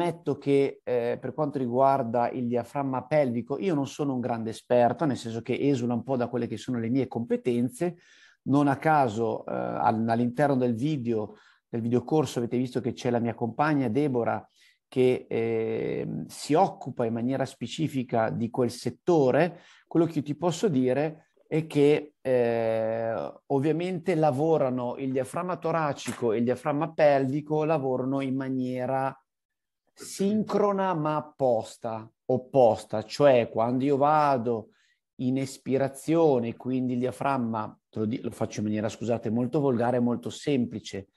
ammetto che eh, per quanto riguarda il diaframma pelvico, io non sono un grande esperto, nel senso che esula un po' da quelle che sono le mie competenze. Non a caso eh, all'interno del video, del videocorso, avete visto che c'è la mia compagna Debora che eh, si occupa in maniera specifica di quel settore. Quello che io ti posso dire è che eh, ovviamente lavorano il diaframma toracico e il diaframma pelvico lavorano in maniera sincrona ma apposta, opposta, cioè quando io vado in espirazione, quindi il diaframma, lo, di- lo, faccio in maniera, scusate, molto volgare, molto semplice,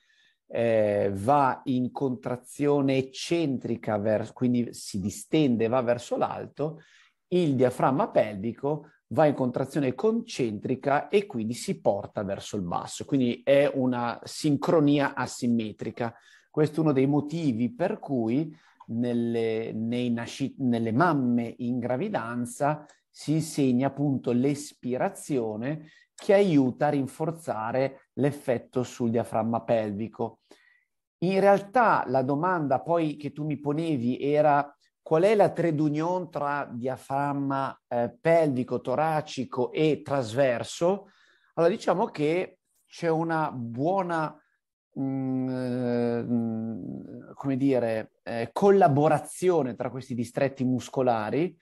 eh, va in contrazione eccentrica, vers- quindi si distende, va verso l'alto, il diaframma pelvico va in contrazione concentrica e quindi si porta verso il basso, quindi è una sincronia asimmetrica. Questo è uno dei motivi per cui nelle, nascit- nelle mamme in gravidanza si insegna appunto l'espirazione che aiuta a rinforzare l'effetto sul diaframma pelvico. In realtà la domanda poi che tu mi ponevi era qual è la trade union tra diaframma eh, pelvico, toracico e trasverso? Allora diciamo che c'è una buona Mm, ehm, come dire, eh, collaborazione tra questi distretti muscolari.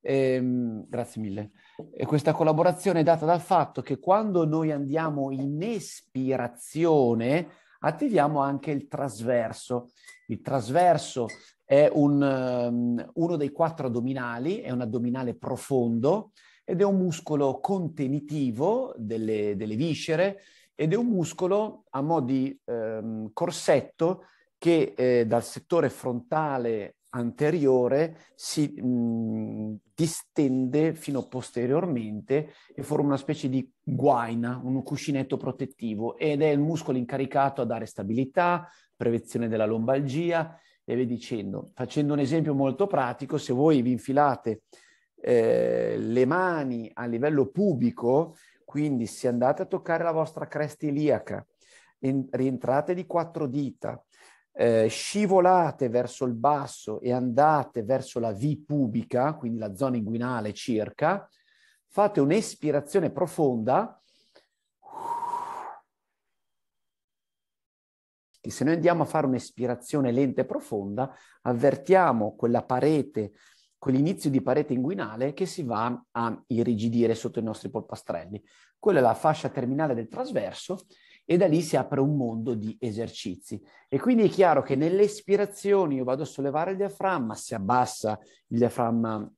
Ehm, grazie mille. E questa collaborazione è data dal fatto che quando noi andiamo in espirazione, attiviamo anche il trasverso. Il trasverso è un, um, uno dei quattro addominali, è un addominale profondo ed è un muscolo contenitivo delle, delle viscere ed è un muscolo a mo' di ehm, corsetto che eh, dal settore frontale anteriore si mh, mhmm, distende fino posteriormente e forma una specie di guaina, un cuscinetto protettivo ed è il muscolo incaricato a dare stabilità, prevenzione della lombalgia e via dicendo. Facendo un esempio molto pratico, se voi vi infilate eh, le mani a livello pubico, quindi se andate a toccare la vostra cresta iliaca, in, rientrate di quattro dita, eh, scivolate verso il basso e andate verso la V pubica, quindi la zona inguinale circa, fate un'espirazione profonda. Che se noi andiamo a fare un'espirazione lenta e profonda, avvertiamo quella parete quell'inizio di parete inguinale che si va a irrigidire sotto i nostri polpastrelli. Quella è la fascia terminale del trasverso e da lì si apre un mondo di esercizi. E quindi è chiaro che nelle ispirazioni io vado a sollevare il diaframma, si abbassa il diaframma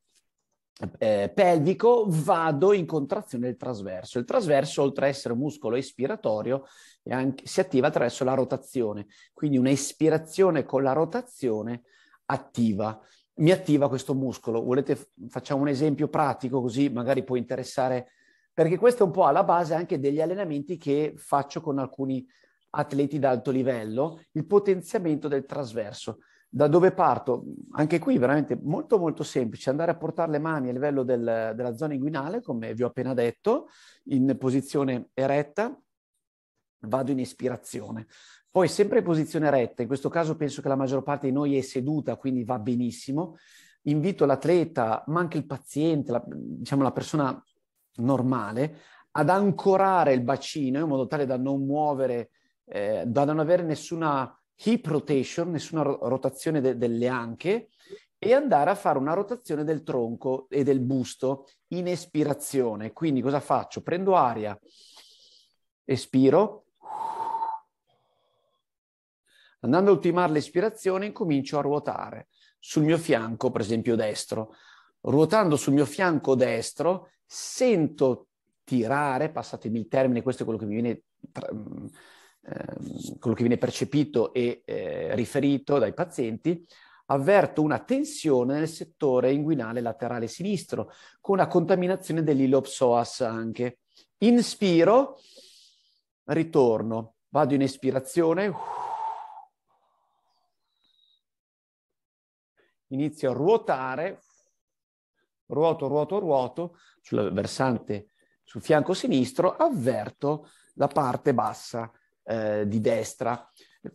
eh, pelvico, vado in contrazione del trasverso. Il trasverso, oltre ad essere un muscolo espiratorio, anche, si attiva attraverso la rotazione. Quindi un'espirazione con la rotazione attiva mi attiva questo muscolo. Volete, facciamo un esempio pratico così magari può interessare, perché questo è un po' alla base anche degli allenamenti che faccio con alcuni atleti d'alto livello, il potenziamento del trasverso. Da dove parto? Anche qui veramente molto molto semplice, andare a portare le mani a livello del, della zona inguinale, come vi ho appena detto, in posizione eretta, vado in ispirazione. Poi sempre in posizione retta, in questo caso penso che la maggior parte di noi è seduta, quindi va benissimo. Invito l'atleta, ma anche il paziente, la, diciamo la persona normale, ad ancorare il bacino in modo tale da non muovere, eh, da non avere nessuna hip rotation, nessuna rotazione de- delle anche e andare a fare una rotazione del tronco e del busto in espirazione. Quindi cosa faccio? Prendo aria, espiro, Andando a ultimare l'espirazione, incomincio a ruotare sul mio fianco, per esempio destro. Ruotando sul mio fianco destro, sento tirare, passatemi il termine, questo è quello che mi viene, eh, quello che viene percepito e eh, riferito dai pazienti, avverto una tensione nel settore inguinale laterale sinistro, con una contaminazione dell'ilopsoas anche. Inspiro, ritorno, vado in espirazione, uh, inizio a ruotare, ruoto, ruoto, ruoto, sul versante, sul fianco sinistro, avverto la parte bassa eh, di destra.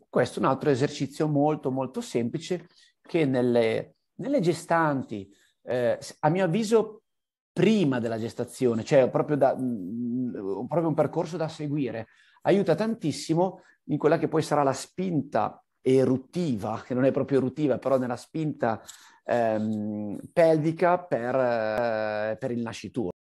Questo è un altro esercizio molto, molto semplice che nelle, nelle gestanti, eh, a mio avviso prima della gestazione, cioè proprio, da, mh, mm, mm, proprio un percorso da seguire, aiuta tantissimo in quella che poi sarà la spinta eruttiva, che non è proprio eruttiva, però nella spinta ehm, pelvica per, eh, per il nascituro.